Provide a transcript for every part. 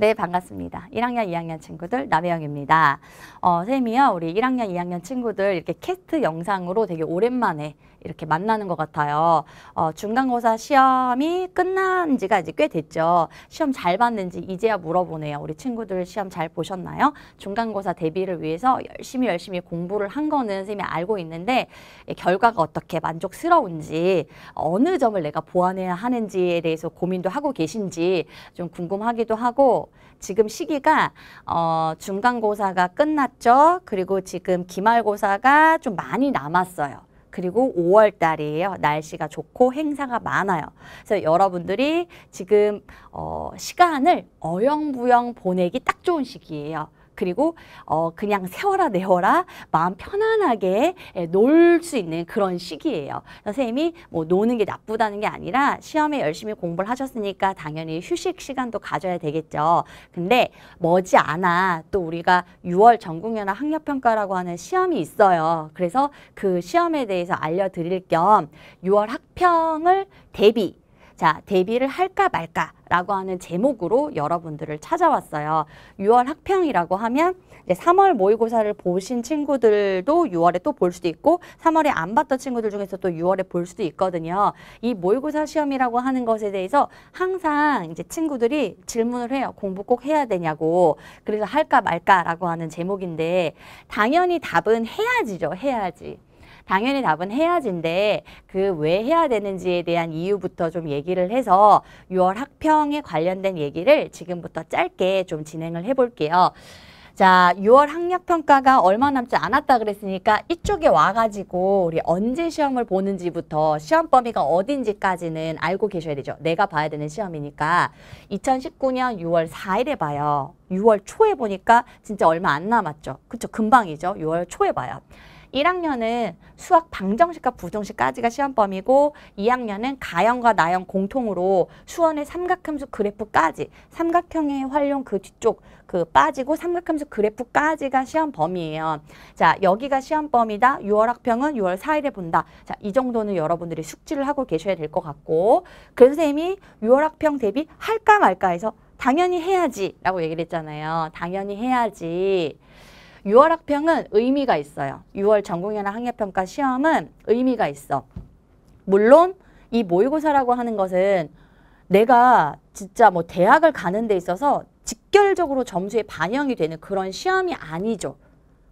네, 반갑습니다. 1학년, 2학년 친구들 남혜영입니다. 어, 쌤이요, 우리 1학년, 2학년 친구들 이렇게 캐트 스 영상으로 되게 오랜만에 이렇게 만나는 것 같아요. 어, 중간고사 시험이 끝난 지가 이제 꽤 됐죠. 시험 잘 봤는지 이제야 물어보네요. 우리 친구들 시험 잘 보셨나요? 중간고사 대비를 위해서 열심히 열심히 공부를 한 거는 선생님이 알고 있는데 예, 결과가 어떻게 만족스러운지 어느 점을 내가 보완해야 하는지에 대해서 고민도 하고 계신지 좀 궁금하기도 하고 지금 시기가 어, 중간고사가 끝났죠. 그리고 지금 기말고사가 좀 많이 남았어요. 그리고 5월 달이에요. 날씨가 좋고 행사가 많아요. 그래서 여러분들이 지금 어, 시간을 어영부영 보내기 딱 좋은 시기예요. 그리고 어, 그냥 세워라 내워라 마음 편안하게 예, 놀수 있는 그런 시기예요. 선생님이 뭐 노는 게 나쁘다는 게 아니라 시험에 열심히 공부를 하셨으니까 당연히 휴식 시간도 가져야 되겠죠. 근데 머지않아 또 우리가 6월 전국연합 학력평가라고 하는 시험이 있어요. 그래서 그 시험에 대해서 알려드릴 겸 6월 학평을 대비 자, 데뷔를 할까 말까라고 하는 제목으로 여러분들을 찾아왔어요. 6월 학평이라고 하면 이제 3월 모의고사를 보신 친구들도 6월에 또 볼 수도 있고 3월에 안 봤던 친구들 중에서 또 6월에 볼 수도 있거든요. 이 모의고사 시험이라고 하는 것에 대해서 항상 이제 친구들이 질문을 해요. 공부 꼭 해야 되냐고. 그래서 할까 말까라고 하는 제목인데 당연히 답은 해야지죠. 해야지. 당연히 답은 해야지인데 그 왜 해야 되는지에 대한 이유부터 좀 얘기를 해서 6월 학평에 관련된 얘기를 지금부터 짧게 좀 진행을 해볼게요. 자, 6월 학력 평가가 얼마 남지 않았다 그랬으니까 이쪽에 와가지고 우리 언제 시험을 보는지부터 시험 범위가 어딘지까지는 알고 계셔야 되죠. 내가 봐야 되는 시험이니까 2019년 6월 4일에 봐요. 6월 초에 보니까 진짜 얼마 안 남았죠. 그쵸? 금방이죠. 6월 초에 봐요. 1학년은 수학 방정식과 부정식까지가 시험 범위고 2학년은 가형과 나형 공통으로 수원의 삼각함수 그래프까지 삼각형의 활용 그 뒤쪽 그 빠지고 삼각함수 그래프까지가 시험 범위예요. 자 여기가 시험 범위다. 6월 학평은 6월 4일에 본다. 자이 정도는 여러분들이 숙지를 하고 계셔야 될 것 같고 그래서 선생님이 6월 학평 대비 할까 말까 해서 당연히 해야지 라고 얘기를 했잖아요. 당연히 해야지. 6월 학평은 의미가 있어요. 6월 전공연화 학력평가 시험은 의미가 있어. 물론 이 모의고사라고 하는 것은 내가 진짜 뭐 대학을 가는 데 있어서 직결적으로 점수에 반영이 되는 그런 시험이 아니죠.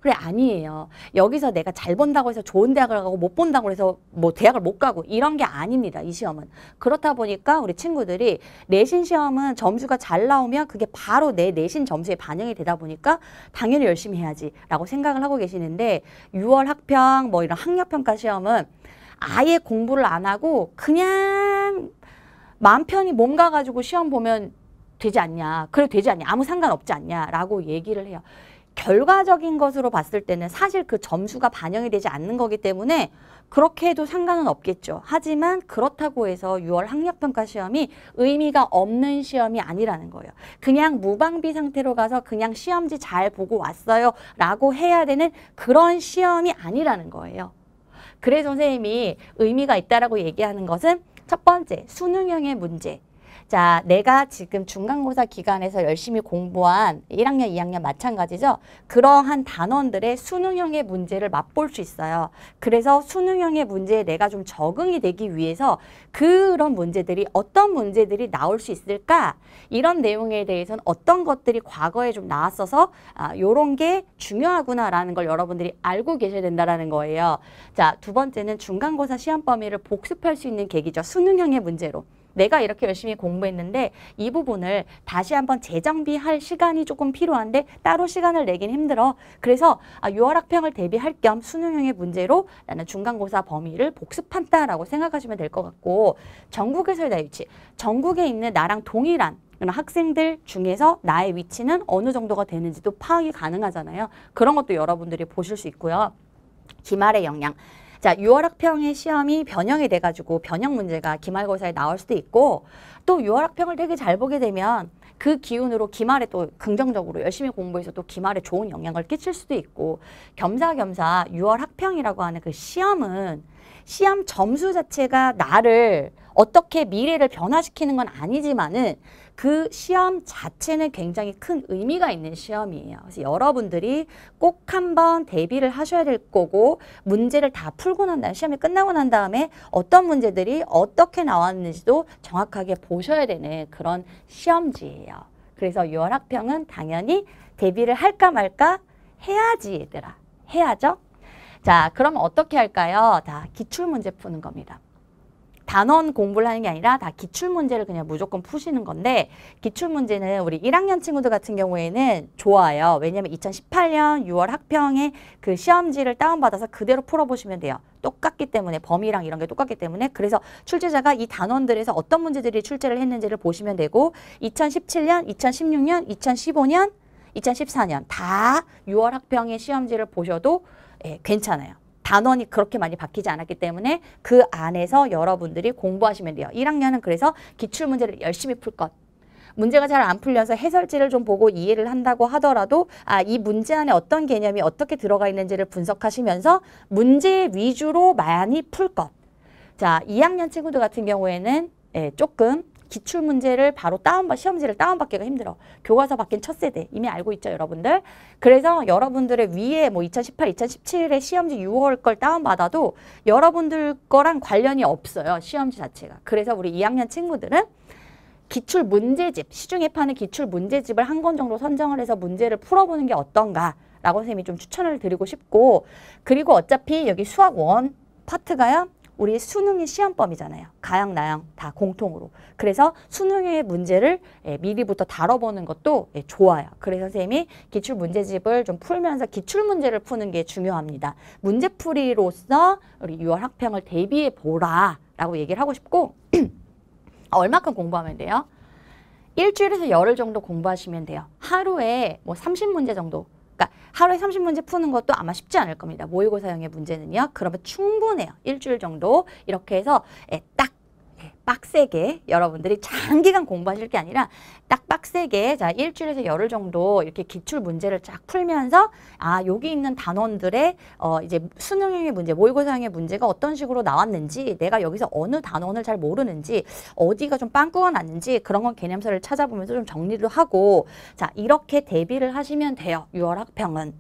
그래 아니에요. 여기서 내가 잘 본다고 해서 좋은 대학을 가고 못 본다고 해서 뭐 대학을 못 가고 이런 게 아닙니다. 이 시험은. 그렇다 보니까 우리 친구들이 내신 시험은 점수가 잘 나오면 그게 바로 내 내신 점수에 반영이 되다 보니까 당연히 열심히 해야지라고 생각을 하고 계시는데 6월 학평 뭐 이런 학력 평가 시험은 아예 공부를 안 하고 그냥 마음 편히 몸 가가지고 시험 보면 되지 않냐. 그래 도 되지 않냐. 아무 상관없지 않냐라고 얘기를 해요. 결과적인 것으로 봤을 때는 사실 그 점수가 반영이 되지 않는 거기 때문에 그렇게 해도 상관은 없겠죠. 하지만 그렇다고 해서 6월 학력평가 시험이 의미가 없는 시험이 아니라는 거예요. 그냥 무방비 상태로 가서 그냥 시험지 잘 보고 왔어요 라고 해야 되는 그런 시험이 아니라는 거예요. 그래서 선생님이 의미가 있다라고 얘기하는 것은 첫 번째, 수능형의 문제. 자, 내가 지금 중간고사 기간에서 열심히 공부한 1학년, 2학년 마찬가지죠. 그러한 단원들의 수능형의 문제를 맛볼 수 있어요. 그래서 수능형의 문제에 내가 좀 적응이 되기 위해서 그런 문제들이 어떤 문제들이 나올 수 있을까? 이런 내용에 대해서는 어떤 것들이 과거에 좀 나왔어서 아, 요런 게 중요하구나라는 걸 여러분들이 알고 계셔야 된다는 거예요. 자, 두 번째는 중간고사 시험 범위를 복습할 수 있는 계기죠. 수능형의 문제로. 내가 이렇게 열심히 공부했는데 이 부분을 다시 한번 재정비할 시간이 조금 필요한데 따로 시간을 내긴 힘들어. 그래서 아, 유월학평을 대비할 겸 수능형의 문제로 나는 중간고사 범위를 복습한다라고 생각하시면 될 것 같고 전국에 설다 위치, 전국에 있는 나랑 동일한 학생들 중에서 나의 위치는 어느 정도가 되는지도 파악이 가능하잖아요. 그런 것도 여러분들이 보실 수 있고요. 기말의 영향. 자, 유월 학평의 시험이 변형이 돼가지고 변형 문제가 기말고사에 나올 수도 있고 또유월 학평을 되게 잘 보게 되면 그 기운으로 기말에 또 긍정적으로 열심히 공부해서 또 기말에 좋은 영향을 끼칠 수도 있고 겸사겸사 유월 학평이라고 하는 그 시험은 시험 점수 자체가 나를 어떻게 미래를 변화시키는 건 아니지만은 그 시험 자체는 굉장히 큰 의미가 있는 시험이에요. 그래서 여러분들이 꼭 한번 대비를 하셔야 될 거고 문제를 다 풀고 난 다음 에 시험이 끝나고 난 다음에 어떤 문제들이 어떻게 나왔는지도 정확하게 보셔야 되는 그런 시험지예요. 그래서 유월학평은 당연히 대비를 할까 말까 해야지 얘들아. 해야죠. 자, 그럼 어떻게 할까요? 다 기출문제 푸는 겁니다. 단원 공부를 하는 게 아니라 다 기출 문제를 그냥 무조건 푸시는 건데 기출 문제는 우리 1학년 친구들 같은 경우에는 좋아요. 왜냐면 2018년 6월 학평에 그 시험지를 다운받아서 그대로 풀어보시면 돼요. 똑같기 때문에 범위랑 이런 게 똑같기 때문에 그래서 출제자가 이 단원들에서 어떤 문제들이 출제를 했는지를 보시면 되고 2017년, 2016년, 2015년, 2014년 다 6월 학평의 시험지를 보셔도 예, 괜찮아요. 단원이 그렇게 많이 바뀌지 않았기 때문에 그 안에서 여러분들이 공부하시면 돼요. 1학년은 그래서 기출문제를 열심히 풀 것. 문제가 잘 안 풀려서 해설지를 좀 보고 이해를 한다고 하더라도 아, 이 문제 안에 어떤 개념이 어떻게 들어가 있는지를 분석하시면서 문제 위주로 많이 풀 것. 자, 2학년 친구들 같은 경우에는 예, 조금 기출 문제를 바로 다운받 시험 지를 다운받기가 힘들어. 교과서 바뀐 첫 세대 이미 알고 있죠, 여러분들. 그래서 여러분들의 위에 뭐 2018, 2017의 시험지 6월 걸 다운받아도 여러분들 거랑 관련이 없어요, 시험지 자체가. 그래서 우리 2학년 친구들은 기출 문제집, 시중에 파는 기출 문제집을 한 권 정도 선정을 해서 문제를 풀어보는 게 어떤가 라고 선생님이 좀 추천을 드리고 싶고 그리고 어차피 여기 수학 원 파트가요. 우리 수능이 시험범이잖아요. 가양, 나양 다 공통으로. 그래서 수능의 문제를 예, 미리부터 다뤄보는 것도 예, 좋아요. 그래서 선생님이 기출문제집을 좀 풀면서 기출문제를 푸는 게 중요합니다. 문제풀이로서 우리 6월 학평을 대비해 보라 라고 얘기를 하고 싶고 얼마큼 공부하면 돼요? 일주일에서 열흘 정도 공부하시면 돼요. 하루에 뭐 30문제 정도 하루에 30문제 푸는 것도 아마 쉽지 않을 겁니다. 모의고사형의 문제는요. 그러면 충분해요. 일주일 정도 이렇게 해서 예, 딱 빡세게 여러분들이 장기간 공부하실 게 아니라 딱 빡세게 자 일주일에서 열흘 정도 이렇게 기출 문제를 쫙 풀면서 아 여기 있는 단원들의 어 이제 수능형의 문제 모의고사형의 문제가 어떤 식으로 나왔는지 내가 여기서 어느 단원을 잘 모르는지 어디가 좀 빵꾸가 났는지 그런 건 개념서를 찾아보면서 좀 정리를 하고 자 이렇게 대비를 하시면 돼요 6월 학평은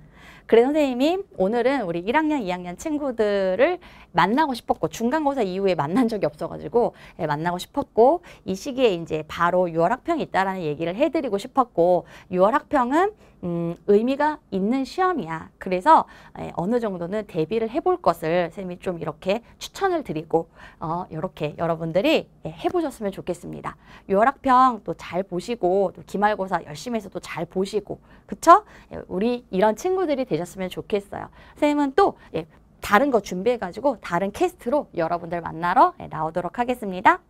그래 선생님이 오늘은 우리 1학년, 2학년 친구들을 만나고 싶었고 중간고사 이후에 만난 적이 없어가지고 예, 만나고 싶었고 이 시기에 이제 바로 6월 학평이 있다라는 얘기를 해드리고 싶었고 6월 학평은 음, 의미가 있는 시험이야. 그래서 예, 어느 정도는 대비를 해볼 것을 선생님이좀 이렇게 추천을 드리고 어, 이렇게 여러분들이 예, 해보셨으면 좋겠습니다. 6월 학평 또 잘 보시고 또 기말고사 열심히 해서 또 잘 보시고 그쵸? 예, 우리 이런 친구들이 되 되셨으면 좋겠어요. 선생님은 또 예, 다른 거 준비해가지고 다른 캐스트로 여러분들 만나러 예, 나오도록 하겠습니다.